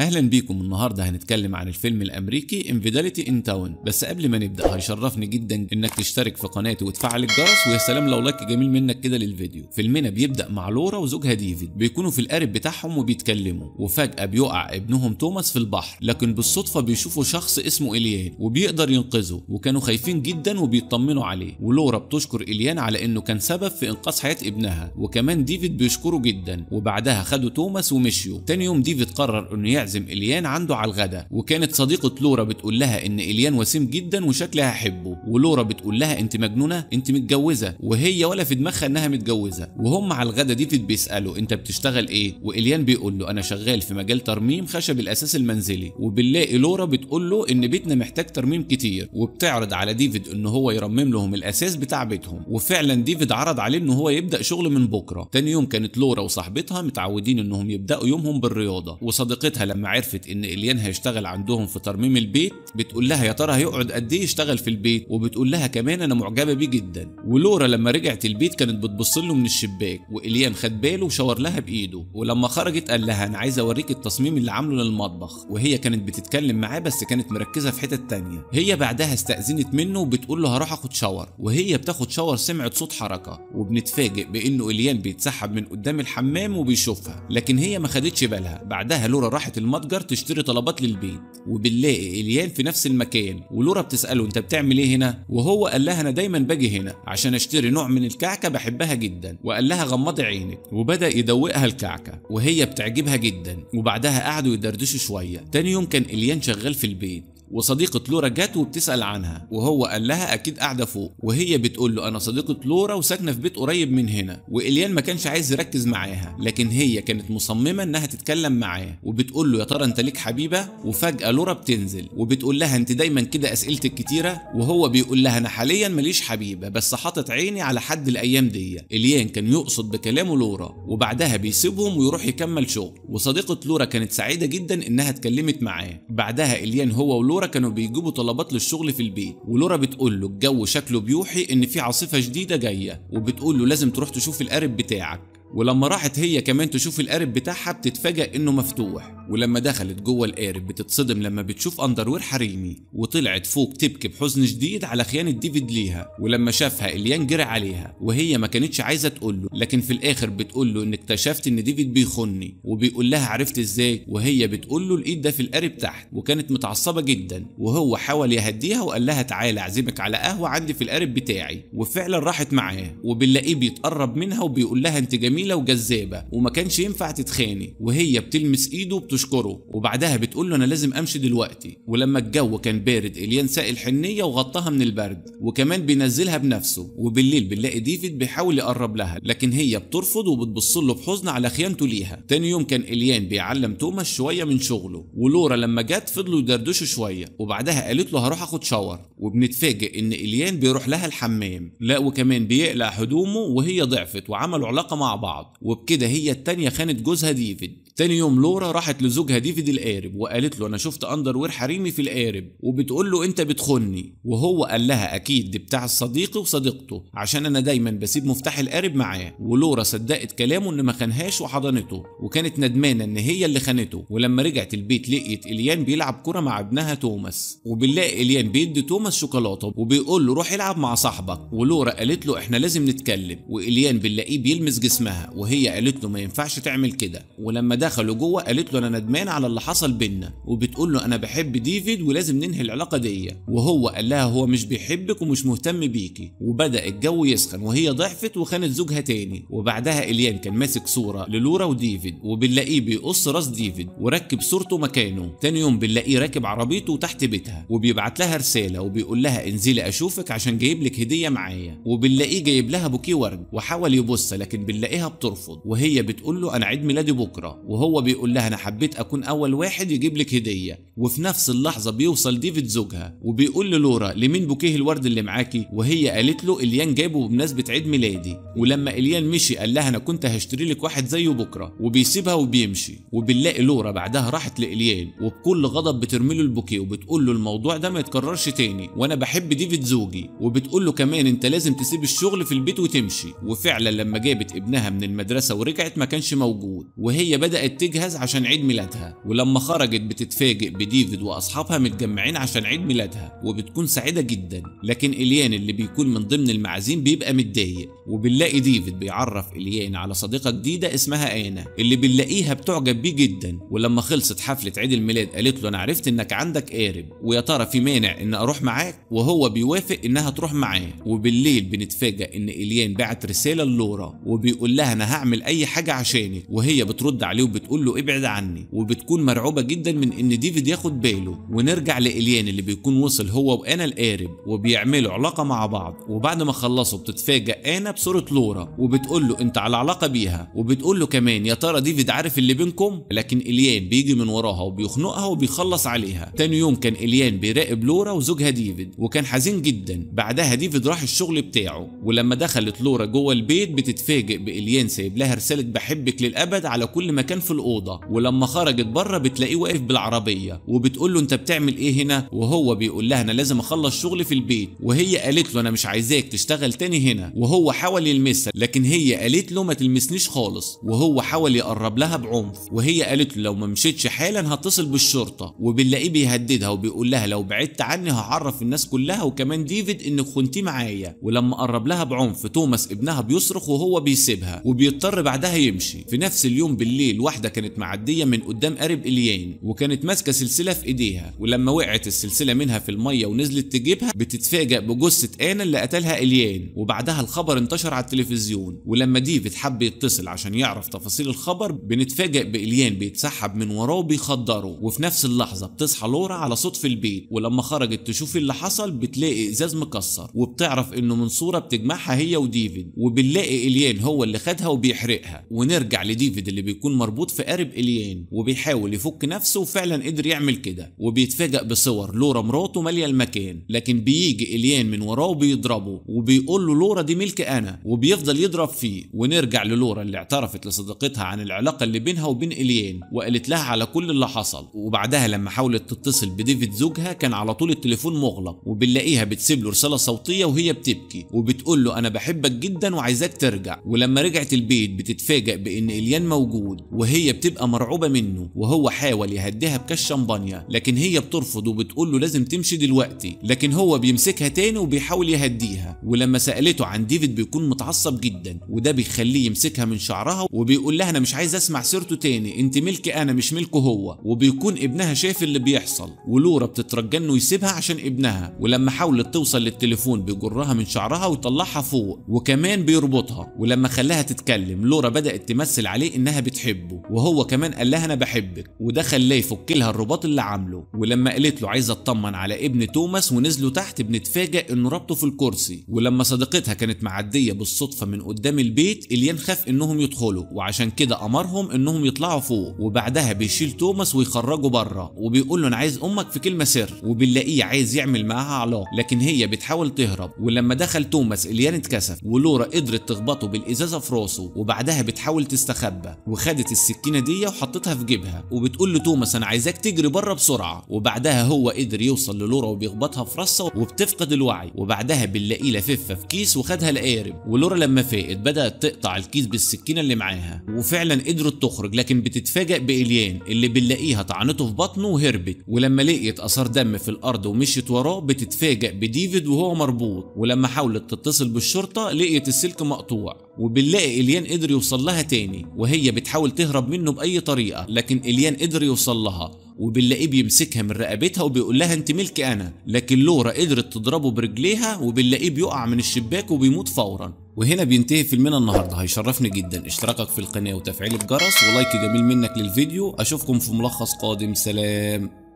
اهلا بيكم النهارده هنتكلم عن الفيلم الامريكي انفيداليتي ان تاون بس قبل ما نبدا هيشرفني جدا انك تشترك في قناتي وتفعل الجرس ويا سلام لو لايك جميل منك كده للفيديو فيلمنا بيبدا مع لورا وزوجها ديفيد بيكونوا في القارب بتاعهم وبيتكلموا وفجاه بيقع ابنهم توماس في البحر لكن بالصدفه بيشوفوا شخص اسمه اليان وبيقدر ينقذه وكانوا خايفين جدا وبيطمنوا عليه ولورا بتشكر اليان على انه كان سبب في انقاذ حياه ابنها وكمان ديفيد بيشكره جدا وبعدها خدوا توماس ومشيوا تاني يوم ديفيد قرر انه بيعزم إليان عنده على الغدا وكانت صديقة لورا بتقول لها إن إليان وسيم جدا وشكلها حبه ولورا بتقول لها أنت مجنونة أنت متجوزة وهي ولا في دماغها إنها متجوزة وهم على الغدا ديفيد بيسألوا أنت بتشتغل إيه وإليان بيقول له أنا شغال في مجال ترميم خشب الأساس المنزلي وبنلاقي لورا بتقول له إن بيتنا محتاج ترميم كتير وبتعرض على ديفيد إن هو يرمم لهم الأساس بتاع بيتهم وفعلا ديفيد عرض عليه إن هو يبدأ شغل من بكرة تاني يوم كانت لورا وصاحبتها متعودين إنهم يبدأوا يومهم بالرياضة وصديقتها لما لما عرفت ان اليان هيشتغل عندهم في ترميم البيت بتقول لها يا ترى هيقعد قد ايه يشتغل في البيت وبتقول لها كمان انا معجبه بيه جدا ولورا لما رجعت البيت كانت بتبص له من الشباك واليان خد باله وشاور لها بايده ولما خرجت قال لها انا عايز اوريك التصميم اللي عامله للمطبخ وهي كانت بتتكلم معاه بس كانت مركزه في حتت تانية هي بعدها استأذنت منه وبتقول له هروح اخد شاور وهي بتاخد شاور سمعت صوت حركه وبنتفاجئ بانه اليان بيتسحب من قدام الحمام وبيشوفها لكن هي ما خدتش بالها بعدها لورا راحت المتجر تشتري طلبات للبيت وبنلاقي اليان في نفس المكان ولورا بتساله انت بتعمل ايه هنا وهو قال لها انا دايما باجي هنا عشان اشتري نوع من الكعكه بحبها جدا وقال لها غمضي عينك وبدا يدوقها الكعكه وهي بتعجبها جدا وبعدها قعدوا يدردشوا شويه تاني يوم كان اليان شغال في البيت وصديقة لورا جات وبتسأل عنها وهو قال لها أكيد قاعدة فوق وهي بتقول له أنا صديقة لورا وساكنة في بيت قريب من هنا وإليان ما كانش عايز يركز معاها لكن هي كانت مصممة إنها تتكلم معاه وبتقول له يا ترى أنت ليك حبيبة وفجأة لورا بتنزل وبتقول لها أنت دايما كده أسئلتك كتيرة وهو بيقول لها أنا حاليا ماليش حبيبة بس حاطط عيني على حد الأيام دي إليان كان يقصد بكلامه لورا وبعدها بيسيبهم ويروح يكمل شغل وصديقة لورا كانت سعيدة جدا إنها اتكلمت معاه بعدها إليان هو ولورا ولورا كانوا بيجيبوا طلبات للشغل في البيت ولورا بتقول له الجو شكله بيوحي ان في عاصفه شديده جايه وبتقول له لازم تروح تشوف القارب بتاعك ولما راحت هي كمان تشوف القارب بتاعها بتتفاجئ انه مفتوح ولما دخلت جوه القارب بتتصدم لما بتشوف اندروير حريمي وطلعت فوق تبكي بحزن شديد على خيانه ديفيد ليها ولما شافها اليان جري عليها وهي ما كانتش عايزه تقول له لكن في الاخر بتقول له ان اكتشفت ان ديفيد بيخني وبيقول لها عرفت ازاي وهي بتقول له الايد ده في القارب تحت وكانت متعصبه جدا وهو حاول يهديها وقال لها تعالى اعزمك على قهوه عندي في القارب بتاعي وفعلا راحت معاه وبنلاقيه بيتقرب منها وبيقول لها انت جميل جميله وجذابه وما كانش ينفع تتخاني وهي بتلمس ايده وبتشكره وبعدها بتقول له انا لازم امشي دلوقتي ولما الجو كان بارد اليان ساق الحنيه وغطاها من البرد وكمان بينزلها بنفسه وبالليل بنلاقي ديفيد بيحاول يقرب لها لكن هي بترفض وبتبص له بحزن على خيانته ليها تاني يوم كان اليان بيعلم توماس شويه من شغله ولورا لما جت فضلوا يدردشوا شويه وبعدها قالت له هروح اخد شاور وبنتفاجئ ان اليان بيروح لها الحمام لا وكمان بيقلع هدومه وهي ضعفت وعملوا علاقه مع بعض بعض وبكده هي التانية خانت جوزها ديفيد تاني يوم لورا راحت لزوجها ديفيد القارب وقالت له انا شفت اندروير حريمي في القارب وبتقول له انت بتخني وهو قال لها اكيد دي بتاع صديقي وصديقته عشان انا دايما بسيب مفتاح القارب معاه ولورا صدقت كلامه ان ما خانهاش وحضنته وكانت ندمانه ان هي اللي خانته ولما رجعت البيت لقيت اليان بيلعب كوره مع ابنها توماس وبنلاقي اليان بيدي توماس شوكولاته وبيقول له روح العب مع صاحبك ولورا قالت له احنا لازم نتكلم واليان بنلاقيه بيلمس جسمها وهي قالت له ما ينفعش تعمل كده ولما ده دخلوا جوه قالت له انا ندمان على اللي حصل بينا وبتقول له انا بحب ديفيد ولازم ننهي العلاقه دي وهو قال لها هو مش بيحبك ومش مهتم بيكي وبدا الجو يسخن وهي ضعفت وخانت زوجها تاني وبعدها اليان كان ماسك صوره للورا وديفيد وبنلاقيه بيقص راس ديفيد وركب صورته مكانه تاني يوم بنلاقيه راكب عربيته تحت بيتها وبيبعت لها رساله وبيقول لها انزلي اشوفك عشان جايب لك هديه معايا وبنلاقيه جايب لها بوكيه ورد وحاول يبص لكن بنلاقيها بترفض وهي بتقول له انا عيد ميلادي بكره وهو بيقول لها انا حبيت اكون اول واحد يجيب لك هديه وفي نفس اللحظه بيوصل ديفيد زوجها وبيقول للورا لمين بوكيه الورد اللي معاكي وهي قالت له اليان جابه بمناسبه عيد ميلادي ولما اليان مشي قال لها انا كنت هشتري لك واحد زيه بكره وبيسيبها وبيمشي وبنلاقي لورا بعدها راحت لاليان وبكل غضب بترمي له البوكيه وبتقول له الموضوع ده ما يتكررش تاني وانا بحب ديفيد زوجي وبتقول له كمان انت لازم تسيب الشغل في البيت وتمشي وفعلا لما جابت ابنها من المدرسه ورجعت ما كانش موجود وهي بدات بدأت تجهز عشان عيد ميلادها ولما خرجت بتتفاجئ بديفيد وأصحابها متجمعين عشان عيد ميلادها وبتكون سعيدة جدا لكن إليان اللي بيكون من ضمن المعازيم بيبقى متضايق وبنلاقي ديفيد بيعرف إليان على صديقة جديدة اسمها آنا اللي بنلاقيها بتعجب بيه جدا ولما خلصت حفلة عيد الميلاد قالت له أنا عرفت إنك عندك قارب ويا ترى في مانع إن أروح معاك وهو بيوافق إنها تروح معاه وبالليل بنتفاجئ إن إليان بعت رسالة للورا وبيقول لها أنا هعمل أي حاجة عشانك وهي بترد عليه وبتقول له ابعد عني وبتكون مرعوبه جدا من ان ديفيد ياخد باله ونرجع لإليان اللي بيكون وصل هو وانا القارب وبيعملوا علاقه مع بعض وبعد ما خلصوا بتتفاجئ انا بصوره لورا وبتقول له انت على علاقه بيها وبتقول له كمان يا ترى ديفيد عارف اللي بينكم لكن إليان بيجي من وراها وبيخنقها وبيخلص عليها تاني يوم كان إليان بيراقب لورا وزوجها ديفيد وكان حزين جدا بعدها ديفيد راح الشغل بتاعه ولما دخلت لورا جوه البيت بتتفاجئ بإليان سايب لها رساله بحبك للابد على كل مكان كان في الاوضه ولما خرجت بره بتلاقيه واقف بالعربيه وبتقول له انت بتعمل ايه هنا وهو بيقول لها انا لازم اخلص شغلي في البيت وهي قالت له انا مش عايزاك تشتغل تاني هنا وهو حاول يلمسها لكن هي قالت له ما تلمسنيش خالص وهو حاول يقرب لها بعنف وهي قالت له لو ما مشيتش حالا هتصل بالشرطه وبنلاقيه بيهددها وبيقول لها لو بعدت عني هعرف الناس كلها وكمان ديفيد انك خنتيه معايا ولما قرب لها بعنف توماس ابنها بيصرخ وهو بيسيبها وبيضطر بعدها يمشي في نفس اليوم بالليل واحدة كانت معدية من قدام قارب إليين وكانت ماسكة سلسلة في إيديها ولما وقعت السلسلة منها في المية ونزلت تجيبها بتتفاجأ بجثة آنا اللي قتلها إليين وبعدها الخبر انتشر على التلفزيون ولما ديفيد حب يتصل عشان يعرف تفاصيل الخبر بنتفاجأ بإليان بيتسحب من وراه وبيخدره وفي نفس اللحظة بتصحى لورا على صوت في البيت ولما خرجت تشوف اللي حصل بتلاقي إزاز مكسر وبتعرف إنه من صورة بتجمعها هي وديفيد وبنلاقي إليان هو اللي خدها وبيحرقها ونرجع لديفيد اللي بيكون مربوط مربوط في قارب إليين وبيحاول يفك نفسه وفعلا قدر يعمل كده وبيتفاجئ بصور لورا مراته ماليه المكان لكن بيجي إليين من وراه وبيضربه وبيقول له لورا دي ملك انا وبيفضل يضرب فيه ونرجع للورا اللي اعترفت لصديقتها عن العلاقه اللي بينها وبين إليين وقالت لها على كل اللي حصل وبعدها لما حاولت تتصل بديفيد زوجها كان على طول التليفون مغلق وبنلاقيها بتسيب له رساله صوتيه وهي بتبكي وبتقول له انا بحبك جدا وعايزاك ترجع ولما رجعت البيت بتتفاجئ بان اليان موجود وهي وهي بتبقى مرعوبة منه وهو حاول يهديها بكاس شمبانيا لكن هي بترفض وبتقول له لازم تمشي دلوقتي لكن هو بيمسكها تاني وبيحاول يهديها ولما سألته عن ديفيد بيكون متعصب جدا وده بيخليه يمسكها من شعرها وبيقول لها انا مش عايز اسمع سيرته تاني انت ملكي انا مش ملكه هو وبيكون ابنها شايف اللي بيحصل ولورا بتترجى انه يسيبها عشان ابنها ولما حاولت توصل للتليفون بيجرها من شعرها ويطلعها فوق وكمان بيربطها ولما خلاها تتكلم لورا بدأت تمثل عليه انها بتحبه وهو كمان قال لها انا بحبك وده خلاه يفك لها الرباط اللي عامله ولما قالت له عايزه اطمن على ابن توماس ونزلوا تحت بنتفاجئ انه ربطه في الكرسي ولما صديقتها كانت معديه بالصدفه من قدام البيت اليان خاف انهم يدخلوا وعشان كده امرهم انهم يطلعوا فوق وبعدها بيشيل توماس ويخرجه بره وبيقول له انا عايز امك في كلمه سر وبنلاقيه عايز يعمل معاها علاقه لكن هي بتحاول تهرب ولما دخل توماس اليان اتكسف ولورا قدرت تخبطه بالازازه في راسه وبعدها بتحاول تستخبى وخدت الس السكينه دي وحطتها في جيبها وبتقول لتوماس انا عايزاك تجري بره بسرعه وبعدها هو قدر يوصل للورا وبيخبطها في راسه وبتفقد الوعي وبعدها بنلاقيه لففه في كيس وخدها لقارب ولورا لما فاقت بدات تقطع الكيس بالسكينه اللي معاها وفعلا قدرت تخرج لكن بتتفاجئ باليان اللي بنلاقيها طعنته في بطنه وهربت ولما لقيت اثار دم في الارض ومشيت وراه بتتفاجئ بديفيد وهو مربوط ولما حاولت تتصل بالشرطه لقيت السلك مقطوع وبنلاقي إليان قدر يوصل لها تاني وهي بتحاول تهرب منه بأي طريقة لكن إليان قدر يوصل لها وبنلاقيه بيمسكها من رقبتها وبيقول لها انت ملكي انا لكن لورا قدرت تضربه برجليها وبنلاقيه بيقع من الشباك وبيموت فورا وهنا بينتهي فيلمنا النهارده هيشرفني جدا اشتراكك في القناه وتفعيل الجرس ولايك جميل منك للفيديو اشوفكم في ملخص قادم سلام